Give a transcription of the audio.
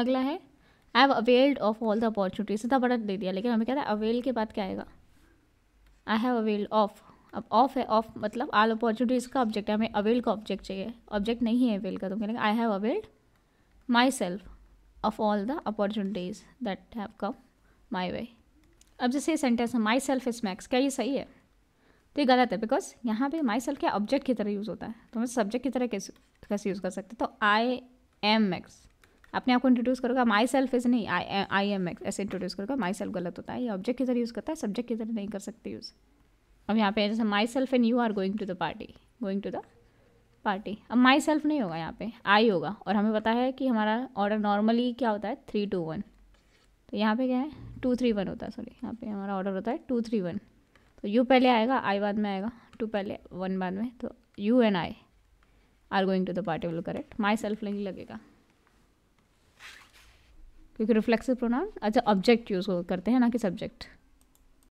अगला है I have availed of all the opportunity सीधा बड़ा दे दिया लेकिन हमें क्या था अवेल के बाद क्या आएगा आई हैव अवेल्ड ऑफ अब ऑफ है ऑफ मतलब आल अपॉर्चुनिटीज़ का ऑब्जेक्ट है हमें अवेल का ऑब्जेक्ट चाहिए ऑब्जेक्ट नहीं है अवेल का तो कहेंगे I have availed myself of all the opportunities that have come my way अब जैसे सेंटेंस है माई सेल्फ इज मैक्स क्या ये सही है तो ये गलत है बिकॉज यहाँ पे माई सेल्फ क्या ऑब्जेक्ट की तरह यूज़ होता है तो हमें सब्जेक्ट की तरह कैसे कैसे यूज़ कर सकते तो आई एम मैक्स अपने आप को इंट्रोड्यूस करोगा माई सेल्फ इज़ नहीं आई आई एम एक्स ऐसे इंट्रोड्यूस करोगा माई सेल्फ गलत होता है ये ऑब्जेक्ट के जरिए यूज़ करता है सब्जेक्ट के जरिए नहीं कर सकते यूज़ अब यहाँ पे जैसे myself and you are going to the party going to the party अब माई सेल्फ नहीं होगा यहाँ पे आई होगा और हमें पता है कि हमारा ऑर्डर नॉर्मली क्या होता है थ्री टू वन तो यहाँ पे क्या है टू थ्री वन होता है सॉरी यहाँ पे हमारा ऑर्डर होता है टू थ्री वन तो यू पहले आएगा आई बाद में आएगा टू पहले वन बाद में तो you and I are going to the party will correct myself नहीं लगेगा क्योंकि रिफ्लेक्सिव प्रोनाउन अच्छा ऑब्जेक्ट यूज़ करते हैं ना कि सब्जेक्ट